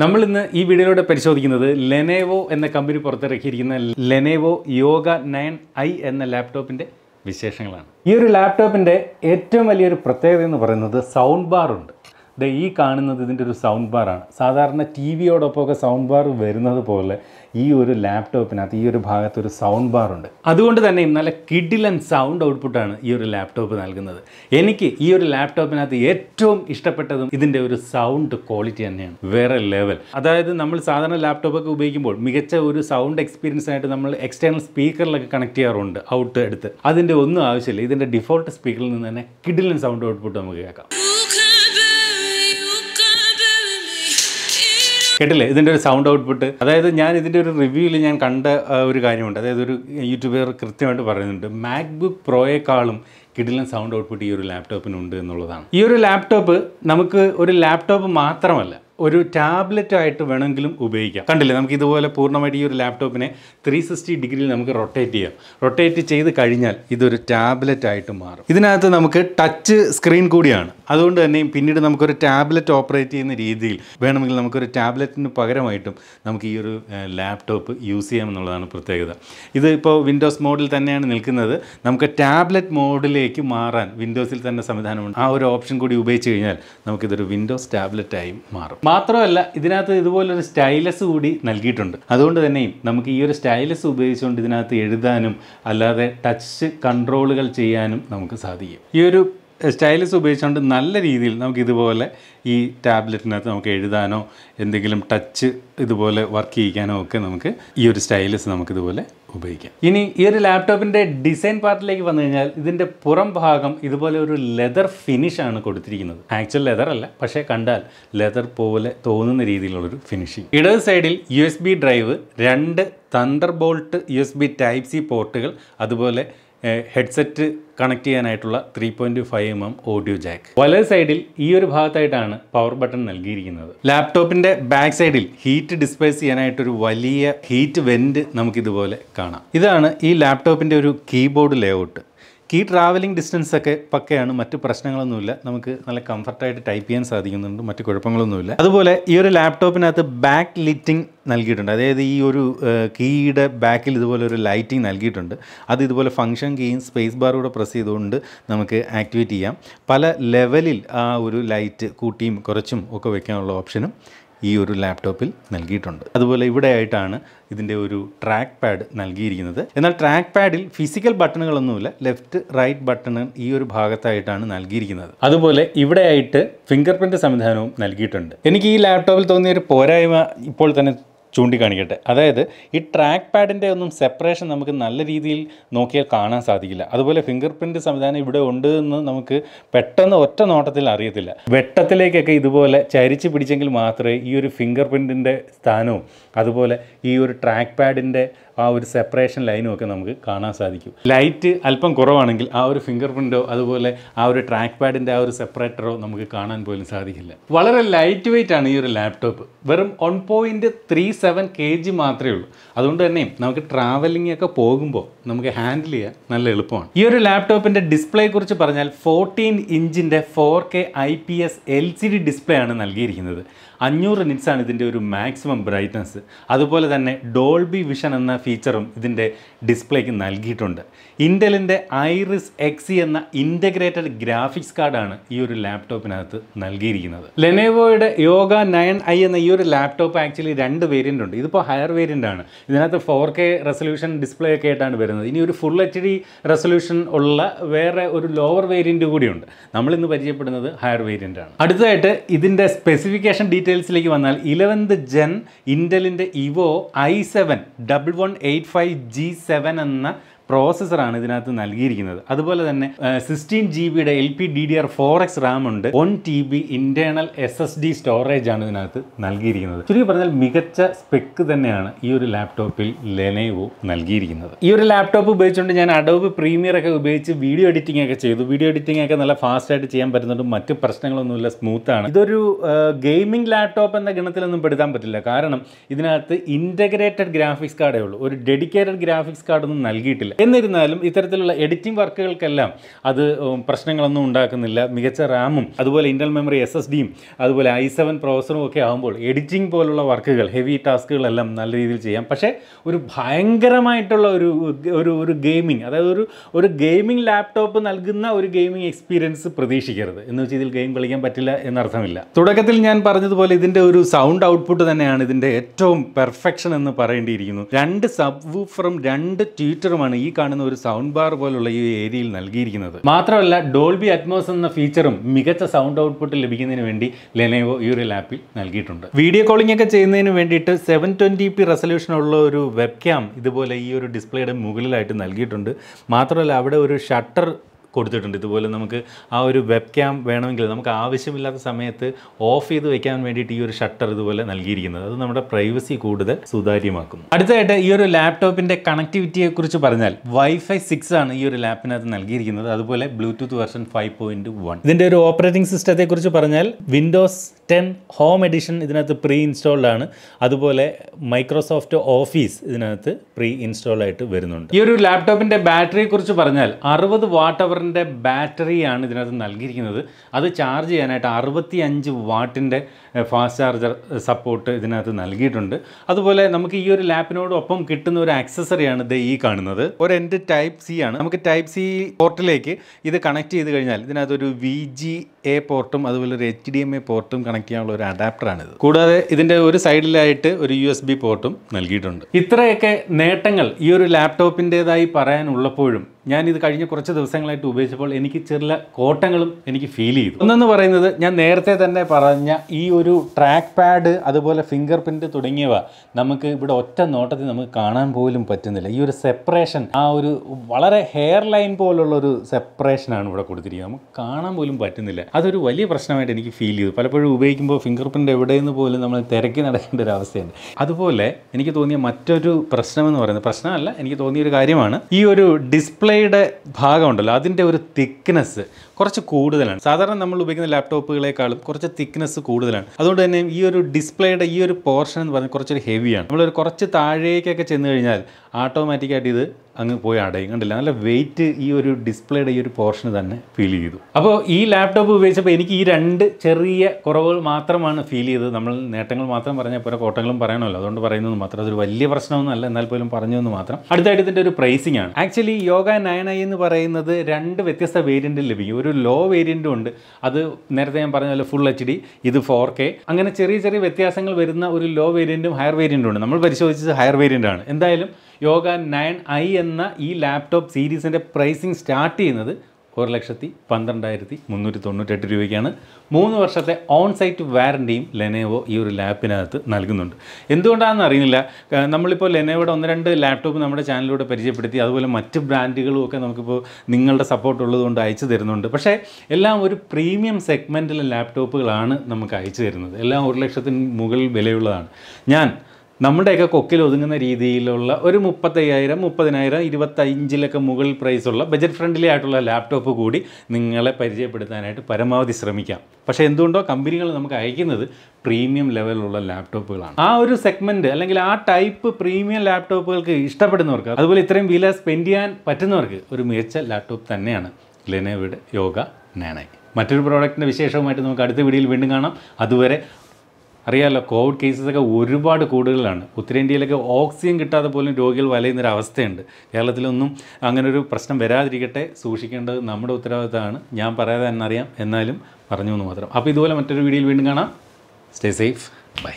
നമ്മൾ ഇന്ന് ഈ വീഡിയോയിലൂടെ പരിശോധിക്കുന്നത് ലെനേവോ എന്ന കമ്പനി പുറത്തിറക്കിയിരിക്കുന്ന ലെനേവോ യോഗ നയൻ ഐ എന്ന ലാപ്ടോപ്പിൻ്റെ വിശേഷങ്ങളാണ് ഈ ഒരു ലാപ്ടോപ്പിൻ്റെ ഏറ്റവും വലിയൊരു പ്രത്യേകത എന്ന് പറയുന്നത് സൗണ്ട് ബാർ ഉണ്ട് ഇത് ഈ കാണുന്നത് ഇതിൻ്റെ ഒരു സൗണ്ട് ബാറാണ് സാധാരണ ടി വിയോടൊപ്പമൊക്കെ സൗണ്ട് ബാർ വരുന്നത് പോലെ ഈ ഒരു ലാപ്ടോപ്പിനകത്ത് ഈ ഒരു ഭാഗത്ത് ഒരു സൗണ്ട് ബാർ ഉണ്ട് അതുകൊണ്ട് തന്നെ നല്ല കിഡിലൻ സൗണ്ട് ഔട്ട്പുട്ടാണ് ഈ ഒരു ലാപ്ടോപ്പ് നൽകുന്നത് എനിക്ക് ഈ ഒരു ലാപ്ടോപ്പിനകത്ത് ഏറ്റവും ഇഷ്ടപ്പെട്ടതും ഇതിൻ്റെ ഒരു സൗണ്ട് ക്വാളിറ്റി തന്നെയാണ് വേറെ ലെവൽ അതായത് നമ്മൾ സാധാരണ ലാപ്ടോപ്പൊക്കെ ഉപയോഗിക്കുമ്പോൾ മികച്ച ഒരു സൗണ്ട് എക്സ്പീരിയൻസ് ആയിട്ട് നമ്മൾ എക്സ്റ്റേണൽ സ്പീക്കറിലൊക്കെ കണക്ട് ചെയ്യാറുണ്ട് ഔട്ട് എടുത്ത് അതിൻ്റെ ഒന്നും ആവശ്യമില്ല ഇതിൻ്റെ ഡിഫോൾട്ട് സ്പീക്കറിൽ നിന്ന് തന്നെ കിഡിലൻ സൗണ്ട് ഔട്ട്പുട്ട് നമുക്ക് കേൾക്കാം കേട്ടില്ലേ ഇതിൻ്റെ ഒരു സൗണ്ട് ഔട്ട്പുട്ട് അതായത് ഞാൻ ഇതിൻ്റെ ഒരു റിവ്യൂവിൽ ഞാൻ കണ്ട ഒരു കാര്യമുണ്ട് അതായത് ഒരു യൂട്യൂബർ കൃത്യമായിട്ട് പറയുന്നുണ്ട് മാക്ബുക്ക് പ്രോയേക്കാളും കിടിലൻ സൗണ്ട് ഔട്ട്പുട്ട് ഈ ഒരു ലാപ്ടോപ്പിനുണ്ട് എന്നുള്ളതാണ് ഈ ഒരു ലാപ്ടോപ്പ് നമുക്ക് ഒരു ലാപ്ടോപ്പ് മാത്രമല്ല ഒരു ടാബ്ലറ്റ് ആയിട്ട് വേണമെങ്കിലും ഉപയോഗിക്കാം കണ്ടില്ലേ നമുക്ക് ഇതുപോലെ പൂർണ്ണമായിട്ട് ഈ ഒരു ലാപ്ടോപ്പിനെ ത്രീ സിക്സ്റ്റി ഡിഗ്രിയിൽ നമുക്ക് റൊട്ടേറ്റ് ചെയ്യാം റൊട്ടേറ്റ് ചെയ്ത് കഴിഞ്ഞാൽ ഇതൊരു ടാബ്ലറ്റ് ആയിട്ട് മാറും ഇതിനകത്ത് നമുക്ക് ടച്ച് സ്ക്രീൻ കൂടിയാണ് അതുകൊണ്ട് തന്നെ പിന്നീട് നമുക്കൊരു ടാബ്ലറ്റ് ഓപ്പറേറ്റ് ചെയ്യുന്ന രീതിയിൽ വേണമെങ്കിൽ നമുക്കൊരു ടാബ്ലറ്റിന് പകരമായിട്ടും നമുക്ക് ഈ ഒരു ലാപ്ടോപ്പ് യൂസ് ചെയ്യാം എന്നുള്ളതാണ് പ്രത്യേകത ഇത് ഇപ്പോൾ വിൻഡോസ് മോഡിൽ തന്നെയാണ് നിൽക്കുന്നത് നമുക്ക് ടാബ്ലറ്റ് മോഡിലേക്ക് മാറാൻ വിൻഡോസിൽ തന്നെ സംവിധാനമുണ്ട് ആ ഒരു ഓപ്ഷൻ കൂടി ഉപയോഗിച്ച് കഴിഞ്ഞാൽ നമുക്കിതൊരു വിൻഡോസ് ടാബ്ലറ്റായി മാറും മാത്രമല്ല ഇതിനകത്ത് ഇതുപോലൊരു സ്റ്റൈലസ് കൂടി നൽകിയിട്ടുണ്ട് അതുകൊണ്ട് തന്നെയും നമുക്ക് ഈ ഒരു സ്റ്റൈലസ് ഉപയോഗിച്ചുകൊണ്ട് ഇതിനകത്ത് എഴുതാനും അല്ലാതെ ടച്ച് കൺട്രോളുകൾ ചെയ്യാനും നമുക്ക് സാധിക്കും ഈ ഒരു സ്റ്റൈലസ് ഉപയോഗിച്ചുകൊണ്ട് നല്ല രീതിയിൽ നമുക്ക് ഇതുപോലെ ഈ ടാബ്ലറ്റിനകത്ത് നമുക്ക് എഴുതാനോ എന്തെങ്കിലും ടച്ച് ഇതുപോലെ വർക്ക് ചെയ്യിക്കാനോ ഒക്കെ നമുക്ക് ഈ ഒരു സ്റ്റൈലസ് നമുക്കിതുപോലെ ഉപയോഗിക്കാം ഇനി ഈ ഒരു ലാപ്ടോപ്പിൻ്റെ ഡിസൈൻ പാർട്ടിലേക്ക് വന്നു കഴിഞ്ഞാൽ ഇതിൻ്റെ പുറം ഭാഗം ഇതുപോലെ ഒരു ലെതർ ഫിനിഷ് ആണ് കൊടുത്തിരിക്കുന്നത് ആക്ച്വൽ ലെതർ അല്ല പക്ഷേ കണ്ടാൽ ലെതർ പോലെ തോന്നുന്ന രീതിയിലുള്ളൊരു ഫിനിഷിങ് ഇടത് സൈഡിൽ യു ഡ്രൈവ് രണ്ട് Thunderbolt U S B type C പോർട്ടുകൾ അതുപോലെ ഹെഡ്സെറ്റ് കണക്ട് ചെയ്യാനായിട്ടുള്ള three point five M M audio jack വലത് സൈഡിൽ ഈ ഒരു ഭാഗത്തായിട്ടാണ് പവർ ബട്ടൺ നൽകിയിരിക്കുന്നത് ലാപ്ടോപ്പിന്റെ ബാക്ക് സൈഡിൽ ഹീറ്റ് ഡിസ്പേസ് ചെയ്യാനായിട്ടൊരു വലിയ ഹീറ്റ് വെൻറ്റ് ഇതുപോലെ കാണാം ഇതാണ് ഈ ലാപ്ടോപ്പിന്റെ ഒരു കീബോർഡ് ലേഔട്ട് ഈ ട്രാവലിംഗ് ഡിസ്റ്റൻസ് ഒക്കെ പക്കയാണ് മറ്റ് പ്രശ്നങ്ങളൊന്നുമില്ല നമുക്ക് നല്ല കംഫർട്ടായിട്ട് ടൈപ്പ് ചെയ്യാൻ സാധിക്കുന്നുണ്ട് മറ്റ് കുഴപ്പങ്ങളൊന്നുമില്ല അതുപോലെ ഈ ഒരു ലാപ്ടോപ്പിനകത്ത് ബാക്ക് ലിറ്റിംഗ് നൽകിയിട്ടുണ്ട് അതായത് ഈ ഒരു കീയുടെ ബാക്കിൽ ഇതുപോലെ ഒരു ലൈറ്റിംഗ് നൽകിയിട്ടുണ്ട് അത് ഇതുപോലെ ഫംഗ്ഷൻ കീയും സ്പേസ് ബാർ കൂടെ പ്രസ് ചെയ്തുകൊണ്ട് നമുക്ക് ആക്ടിവേറ്റ് ചെയ്യാം പല ലെവലിൽ ആ ഒരു ലൈറ്റ് കൂട്ടിയും കുറച്ചും ഒക്കെ വെക്കാനുള്ള ഓപ്ഷനും ഈ ഒരു ലാപ്ടോപ്പിൽ നൽകിയിട്ടുണ്ട് അതുപോലെ ഇവിടെയായിട്ടാണ് ഇതിൻ്റെ ഒരു ട്രാക്ക് പാഡ് നൽകിയിരിക്കുന്നത് എന്നാൽ ട്രാക്ക് പാഡിൽ ഫിസിക്കൽ ബട്ടണുകളൊന്നുമില്ല ലെഫ്റ്റ് റൈറ്റ് ബട്ടൺ ഈ ഒരു ഭാഗത്തായിട്ടാണ് നൽകിയിരിക്കുന്നത് അതുപോലെ ഇവിടെയായിട്ട് ഫിംഗർ പ്രിൻ്റ് സംവിധാനവും നൽകിയിട്ടുണ്ട് എനിക്ക് ഈ ലാപ്ടോപ്പിൽ തോന്നിയ ഒരു പോരായ്മ ഇപ്പോൾ തന്നെ ചൂണ്ടിക്കാണിക്കട്ടെ അതായത് ഈ ട്രാക്ക് പാഡിൻ്റെ ഒന്നും സെപ്പറേഷൻ നമുക്ക് നല്ല രീതിയിൽ നോക്കിയാൽ കാണാൻ സാധിക്കില്ല അതുപോലെ ഫിംഗർ പ്രിൻ്റ് സംവിധാനം ഇവിടെ ഉണ്ട് എന്ന് നമുക്ക് പെട്ടെന്ന് ഒറ്റ നോട്ടത്തിൽ അറിയത്തില്ല വെട്ടത്തിലേക്കൊക്കെ ഇതുപോലെ ചരിച്ച് പിടിച്ചെങ്കിൽ മാത്രമേ ഈ ഒരു ഫിംഗർ പ്രിൻറ്റിൻ്റെ സ്ഥാനവും അതുപോലെ ഈ ഒരു ട്രാക്ക് പാഡിൻ്റെ ആ ഒരു സെപ്പറേഷൻ ലൈനും ഒക്കെ നമുക്ക് കാണാൻ സാധിക്കും ലൈറ്റ് അല്പം കുറവാണെങ്കിൽ ആ ഒരു ഫിംഗർ പ്രിൻറ്റോ അതുപോലെ ആ ഒരു ട്രാക്ക് പാഡിൻ്റെ ആ ഒരു സെപ്പറേറ്ററോ നമുക്ക് കാണാൻ പോലും സാധിക്കില്ല വളരെ ലൈറ്റ് വെയിറ്റ് ആണ് ഈ ഒരു ലാപ്ടോപ്പ് വെറും one point three seven K G മാത്രമേ ഉള്ളൂ അതുകൊണ്ട് തന്നെ നമുക്ക് ട്രാവലിംഗ് ഒക്കെ പോകുമ്പോൾ നമുക്ക് ഹാൻഡിൽ ചെയ്യാൻ നല്ല എളുപ്പമാണ് ഈ ഒരു ലാപ്ടോപ്പിൻ്റെ ഡിസ്പ്ലേ കുറിച്ച് പറഞ്ഞാൽ ഫോർട്ടീൻ ഇഞ്ചിൻ്റെ four K I P S L C D display ആണ് നൽകിയിരിക്കുന്നത് അഞ്ഞൂറ് ആണ് ഇതിൻ്റെ ഒരു മാക്സിമം ബ്രൈറ്റ്നസ് അതുപോലെ തന്നെ ഡോൾബി വിഷൻ എന്ന ഫീ ഫീച്ചറും ഇതിൻ്റെ ഡിസ്പ്ലേക്ക് നൽകിയിട്ടുണ്ട് ഇൻ്റലിൻ്റെ ഐറിസ് എക്സി എന്ന ഇൻ്റഗ്രേറ്റഡ് ഗ്രാഫിക്സ് കാർഡാണ് ഈ ഒരു ലാപ്ടോപ്പിനകത്ത് നൽകിയിരിക്കുന്നത് ലെനോവോയുടെ യോഗ നയൻ ഐ എന്ന ഈ ഒരു ലാപ്ടോപ്പ് ആക്ച്വലി രണ്ട് വേരിയൻ്റ് ഉണ്ട് ഇതിപ്പോൾ ഹയർ വേരിയൻ്റ് ആണ് ഇതിനകത്ത് ഫോർ കെ റെസൊല്യൂഷൻ ഡിസ്പ്ലേ ഒക്കെ ആയിട്ടാണ് വരുന്നത് ഇനി ഒരു ഫുൾ എച്ച് ഡി റെസൊല്യൂഷൻ ഉള്ള വേറെ ഒരു ലോവർ വേരിയൻ്റ് കൂടിയുണ്ട് നമ്മളിന്ന് പരിചയപ്പെടുന്നത് ഹയർ വേരിയൻ്റ് ആണ് അടുത്തതായിട്ട് ഇതിൻ്റെ സ്പെസിഫിക്കേഷൻ ഡീറ്റെയിൽസിലേക്ക് വന്നാൽ ഇലവൻത് ജെൻ ഇൻ്റലിൻ്റെ Evo I seven double one eight five G seven എന്ന പ്രോസസ്സറാണ് ഇതിനകത്ത് നൽകിയിരിക്കുന്നത് അതുപോലെ തന്നെ സിക്സ്റ്റീൻ ജി ബിയുടെ L P D D R four X RAM ഉണ്ട് one T B internal S S D storage ആണ് ഇതിനകത്ത് നൽകിയിരിക്കുന്നത് ചുരുക്കി പറഞ്ഞാൽ മികച്ച സ്പെക്ക് തന്നെയാണ് ഈ ഒരു ലാപ്ടോപ്പിൽ ലെനേവോ നൽകിയിരിക്കുന്നത് ഈ ഒരു ലാപ്ടോപ്പ് ഉപയോഗിച്ചുകൊണ്ട് ഞാൻ അഡോബ് പ്രീമിയർ ഒക്കെ ഉപയോഗിച്ച് വീഡിയോ എഡിറ്റിംഗ് ഒക്കെ ചെയ്തു വീഡിയോ എഡിറ്റിംഗ് ഒക്കെ നല്ല ഫാസ്റ്റ് ആയിട്ട് ചെയ്യാൻ പറ്റുന്നുണ്ട് മറ്റ് പ്രശ്നങ്ങളൊന്നുമില്ല ആണ് ഇതൊരു ഗെയിമിംഗ് ലാപ്ടോപ്പ് എന്ന ഗണത്തിലൊന്നും പെടുത്താൻ പറ്റില്ല കാരണം ഇതിനകത്ത് ഇൻ്റഗ്രേറ്റഡ് ഗ്രാഫിക്സ് കാർഡേ ഉള്ളൂ ഒരു ഡെഡിക്കേറ്റഡ് ഗ്രാഫിക്സ് കാർഡൊന്നും നൽകിയിട്ടില്ല എന്നിരുന്നാലും ഇത്തരത്തിലുള്ള എഡിറ്റിംഗ് വർക്കുകൾക്കെല്ലാം അത് പ്രശ്നങ്ങളൊന്നും ഉണ്ടാക്കുന്നില്ല മികച്ച റാമും അതുപോലെ ഇൻ്റർണൽ മെമ്മറി എസ് എസ് ഡിയും അതുപോലെ ഐ സെവൻ പ്രോസറും ഒക്കെ ആകുമ്പോൾ എഡിറ്റിംഗ് പോലുള്ള വർക്കുകൾ ഹെവി ടാസ്കുകളെല്ലാം നല്ല രീതിയിൽ ചെയ്യാം പക്ഷേ ഒരു ഭയങ്കരമായിട്ടുള്ള ഒരു ഒരു ഒരു ഗെയിമിംഗ് അതായത് ഒരു ഒരു ഗെയിമിംഗ് ലാപ്ടോപ്പ് നൽകുന്ന ഒരു ഗെയിമിംഗ് എക്സ്പീരിയൻസ് പ്രതീക്ഷിക്കരുത് എന്ന് വെച്ചാൽ ഇതിൽ ഗെയിം കളിക്കാൻ പറ്റില്ല എന്നർത്ഥമില്ല തുടക്കത്തിൽ ഞാൻ പറഞ്ഞതുപോലെ ഇതിൻ്റെ ഒരു സൗണ്ട് ഔട്ട്പുട്ട് തന്നെയാണ് ഇതിൻ്റെ ഏറ്റവും പെർഫെക്ഷൻ എന്ന് പറയേണ്ടിയിരിക്കുന്നു രണ്ട് സബ് വൂഫറും രണ്ട് ട്വീറ്ററുമാണ് ഈ കാണുന്ന ഒരു സൗണ്ട് ബാർ പോലുള്ള ഈ ഏരിയയിൽ നൽകിയിരിക്കുന്നത് മാത്രമല്ല ഡോൾബി അറ്റ്മോസ് എന്ന ഫീച്ചറും മികച്ച സൗണ്ട് ഔട്ട്പുട്ട് ലഭിക്കുന്നതിന് വേണ്ടി ലെനോവോ ഈ ഒരു ലാപ്പിൽ നൽകിയിട്ടുണ്ട് വീഡിയോ കോളിംഗ് ഒക്കെ ചെയ്യുന്നതിന് വേണ്ടിയിട്ട് സെവൻ ട്വൻറ്റി പി ഒരു വെബ് ക്യാം ഇതുപോലെ ഈ ഒരു ഡിസ്പ്ലേയുടെ മുകളിലായിട്ട് നൽകിയിട്ടുണ്ട് മാത്രമല്ല അവിടെ ഒരു ഷട്ടർ കൊടുത്തിട്ടുണ്ട് ഇതുപോലെ നമുക്ക് ആ ഒരു വെബ് ക്യാം വേണമെങ്കിൽ നമുക്ക് ആവശ്യമില്ലാത്ത സമയത്ത് ഓഫ് ചെയ്ത് വെക്കാൻ വേണ്ടിയിട്ട് ഈ ഒരു ഷട്ടർ ഇതുപോലെ നൽകിയിരിക്കുന്നത് അത് നമ്മുടെ പ്രൈവസി കൂടുതൽ സുതാര്യമാക്കും അടുത്തതായിട്ട് ഈ ഒരു ലാപ്ടോപ്പിൻ്റെ കുറിച്ച് പറഞ്ഞാൽ വൈഫൈ സിക്സ് ആണ് ഈ ഒരു ലാപ്പിനകത്ത് നൽകിയിരിക്കുന്നത് അതുപോലെ Bluetooth version five point one ഇതിൻ്റെ ഒരു ഓപ്പറേറ്റിംഗ് സിസ്റ്റത്തെക്കുറിച്ച് പറഞ്ഞാൽ വിൻഡോസ് ടെൻ ഹോം എഡിഷൻ ഇതിനകത്ത് പ്രീ ഇൻസ്റ്റാൾഡ് ആണ് അതുപോലെ മൈക്രോസോഫ്റ്റ് ഓഫീസ് ഇതിനകത്ത് പ്രീ ഇൻസ്റ്റാൾഡ് ആയിട്ട് വരുന്നുണ്ട് ഈ ഒരു ലാപ്ടോപ്പിൻ്റെ കുറിച്ച് പറഞ്ഞാൽ അറുപത് വാട്ട് അവർ പവറിൻ്റെ ബാറ്ററിയാണ് ഇതിനകത്ത് നൽകിയിരിക്കുന്നത് അത് ചാർജ് ചെയ്യാനായിട്ട് അറുപത്തി അഞ്ച് വാട്ടിൻ്റെ ഫാസ്റ്റ് ചാർജർ സപ്പോർട്ട് ഇതിനകത്ത് നൽകിയിട്ടുണ്ട് അതുപോലെ നമുക്ക് ഈ ഒരു ലാപ്പിനോടൊപ്പം കിട്ടുന്ന ഒരു ആക്സസറിയാണ് ഇത് ഈ കാണുന്നത് ഒരു എൻ്റെ ടൈപ്പ് സി ആണ് നമുക്ക് ടൈപ്പ് സി പോർട്ടിലേക്ക് ഇത് കണക്ട് ചെയ്ത് കഴിഞ്ഞാൽ ഇതിനകത്തൊരു വി ജി എ പോർട്ടും അതുപോലെ ഒരു എച്ച് ഡി എം എ പോർട്ടും കണക്ട് ചെയ്യാനുള്ള ഒരു അഡാപ്റ്ററാണിത് കൂടാതെ ഇതിൻ്റെ ഒരു സൈഡിലായിട്ട് ഒരു യു എസ് ബി പോർട്ടും നൽകിയിട്ടുണ്ട് ഇത്രയൊക്കെ നേട്ടങ്ങൾ ഈ ഒരു ലാപ്ടോപ്പിൻ്റേതായി പറയാനുള്ളപ്പോഴും ഇത് കഴിഞ്ഞ കുറച്ച് ദിവസങ്ങളായിട്ട് ഉപയോഗിച്ചപ്പോൾ എനിക്ക് ചെറിയ കോട്ടങ്ങളും എനിക്ക് ഫീൽ ചെയ്തു ഒന്നെന്ന് പറയുന്നത് ഞാൻ നേരത്തെ തന്നെ പറഞ്ഞ ഈ ഒരു ട്രാക്ക് പാഡ് അതുപോലെ ഫിംഗർ പ്രിൻറ്റ് തുടങ്ങിയവ നമുക്ക് ഇവിടെ ഒറ്റ നോട്ടത്തിൽ നമുക്ക് കാണാൻ പോലും പറ്റുന്നില്ല ഈ ഒരു സെപ്പറേഷൻ ആ ഒരു വളരെ ഹെയർ ലൈൻ പോലുള്ള ഒരു സെപ്പറേഷനാണ് ഇവിടെ കൊടുത്തിരിക്കുന്നത് നമുക്ക് കാണാൻ പോലും പറ്റുന്നില്ല അതൊരു വലിയ പ്രശ്നമായിട്ട് എനിക്ക് ഫീൽ ചെയ്തു പലപ്പോഴും ഉപയോഗിക്കുമ്പോൾ ഫിംഗർ പ്രിൻ്റ് എവിടെയെന്ന് പോലും നമ്മൾ തിരക്കി നടക്കേണ്ട ഒരു അവസ്ഥയുണ്ട് അതുപോലെ എനിക്ക് തോന്നിയ മറ്റൊരു പ്രശ്നമെന്ന് പറയുന്നത് പ്രശ്നമല്ല എനിക്ക് തോന്നിയ ഒരു കാര്യമാണ് ഈ ഒരു ഡിസ്പ്ലേയുടെ ഭാഗമുണ്ടല്ലോ അതിൻ്റെ ഒരു തിക്നെസ് കുറച്ച് കൂടുതലാണ് സാധാരണ നമ്മൾ ഉപയോഗിക്കുന്ന ലാപ്ടോപ്പുകളെക്കാളും കുറച്ച് തിക്നെസ് കൂടുതലാണ് അതുകൊണ്ട് തന്നെ ഈ ഒരു ഡിസ്പ്ലേയുടെ ഈ ഒരു പോർഷൻ എന്ന് പറഞ്ഞാൽ കുറച്ചൊരു ഹെവിയാണ് നമ്മളൊരു കുറച്ച് താഴേക്കൊക്കെ ചെന്ന് കഴിഞ്ഞാൽ ആട്ടോമാറ്റിക്കായിട്ട് ഇത് അങ്ങ് പോയി അടയും കണ്ടില്ല നല്ല വെയിറ്റ് ഈ ഒരു ഡിസ്പ്ലേയുടെ ഈ ഒരു പോർഷന് തന്നെ ഫീൽ ചെയ്തു അപ്പോൾ ഈ ലാപ്ടോപ്പ് ഉപയോഗിച്ചപ്പോൾ എനിക്ക് ഈ രണ്ട് ചെറിയ കുറവുകൾ മാത്രമാണ് ഫീൽ ചെയ്തത് നമ്മൾ നേട്ടങ്ങൾ മാത്രം പറഞ്ഞാൽ പോലെ കോട്ടങ്ങളും പറയണമല്ലോ അതുകൊണ്ട് പറയുന്നത് മാത്രം അതൊരു വലിയ പ്രശ്നമൊന്നുമല്ല എന്നാൽ പോലും പറഞ്ഞു എന്ന് മാത്രം അടുത്തായിട്ട് ഇതിൻ്റെ ഒരു പ്രൈസിംഗ് ആണ് ആക്ച്വലി യോഗ നയൻ ഐ എന്ന് പറയുന്നത് രണ്ട് വ്യത്യസ്ത വേരിയൻറ്റിൽ ലഭിക്കും ഒരു ലോ വേരിയൻറ്റും ഉണ്ട് അത് നേരത്തെ ഞാൻ പറഞ്ഞ പോലെ ഫുൾ എച്ച് ഡി ഇത് ഫോർ കെ അങ്ങനെ ചെറിയ ചെറിയ വ്യത്യാസങ്ങൾ വരുന്ന ഒരു ലോ വേരിയൻറ്റും ഹയർ വേരിയൻറ്റും ഉണ്ട് നമ്മൾ പരിശോധിച്ചത് ഹയർ വേരിയൻ്റ് ആണ് എന്തായാലും യോഗ നയൻ ഐ എന്ന ഈ ലാപ്ടോപ്പ് സീരീസിൻ്റെ പ്രൈസിങ് സ്റ്റാർട്ട് ചെയ്യുന്നത് ഒരു ലക്ഷത്തി പന്ത്രണ്ടായിരത്തി മുന്നൂറ്റി തൊണ്ണൂറ്റെട്ട് രൂപയ്ക്കാണ് മൂന്ന് വർഷത്തെ ഓൺ സൈറ്റ് വാറൻറ്റിയും ലെനേവോ ഈ ഒരു ലാപ്പിനകത്ത് നൽകുന്നുണ്ട് എന്തുകൊണ്ടാണെന്ന് അറിയുന്നില്ല നമ്മളിപ്പോൾ ലെനേവോയുടെ ഒന്ന് രണ്ട് ലാപ്ടോപ്പ് നമ്മുടെ ചാനലിലൂടെ പരിചയപ്പെടുത്തി അതുപോലെ മറ്റ് ബ്രാൻഡുകളും ഒക്കെ നമുക്കിപ്പോൾ നിങ്ങളുടെ സപ്പോർട്ട് ഉള്ളതുകൊണ്ട് അയച്ചു തരുന്നുണ്ട് പക്ഷേ എല്ലാം ഒരു പ്രീമിയം സെഗ്മെൻറ്റിലെ ലാപ്ടോപ്പുകളാണ് നമുക്ക് അയച്ചു തരുന്നത് എല്ലാം ഒരു ലക്ഷത്തിന് മുകളിൽ വിലയുള്ളതാണ് ഞാൻ നമ്മുടെയൊക്കെ കൊക്കിൽ ഒതുങ്ങുന്ന രീതിയിലുള്ള ഒരു മുപ്പത്തയ്യായിരം മുപ്പതിനായിരം ഇരുപത്തഞ്ചിലൊക്കെ മുകളിൽ പ്രൈസുള്ള ബജറ്റ് ഫ്രണ്ട്ലി ആയിട്ടുള്ള ലാപ്ടോപ്പ് കൂടി നിങ്ങളെ പരിചയപ്പെടുത്താനായിട്ട് പരമാവധി ശ്രമിക്കാം പക്ഷേ എന്തുകൊണ്ടോ കമ്പനികൾ നമുക്ക് അയക്കുന്നത് പ്രീമിയം ലെവലിലുള്ള ലാപ്ടോപ്പുകളാണ് ആ ഒരു സെഗ്മെൻറ്റ് അല്ലെങ്കിൽ ആ ടൈപ്പ് പ്രീമിയം ലാപ്ടോപ്പുകൾക്ക് ഇഷ്ടപ്പെടുന്നവർക്ക് അതുപോലെ ഇത്രയും വില സ്പെൻഡ് ചെയ്യാൻ പറ്റുന്നവർക്ക് ഒരു മികച്ച ലാപ്ടോപ്പ് തന്നെയാണ് ലെനോവയുടെ യോഗ നാനായി മറ്റൊരു പ്രോഡക്റ്റിൻ്റെ വിശേഷവുമായിട്ട് നമുക്ക് അടുത്ത വീഡിയോയിൽ വീണ്ടും കാണാം അതുവരെ അറിയാമല്ലോ കോവിഡ് കേസസൊക്കെ ഒരുപാട് കൂടുതലാണ് ഉത്തരേന്ത്യയിലൊക്കെ ഓക്സിജൻ കിട്ടാതെ പോലും രോഗികൾ വലയുന്നൊരു അവസ്ഥയുണ്ട് കേരളത്തിലൊന്നും അങ്ങനൊരു പ്രശ്നം വരാതിരിക്കട്ടെ സൂക്ഷിക്കേണ്ടത് നമ്മുടെ ഉത്തരവാദിത്തമാണ് ഞാൻ പറയാതെ എന്നറിയാം എന്നാലും പറഞ്ഞു എന്ന് മാത്രം അപ്പോൾ ഇതുപോലെ മറ്റൊരു വീഡിയോയിൽ വീണ്ടും കാണാം സ്റ്റേ സേഫ് ബൈ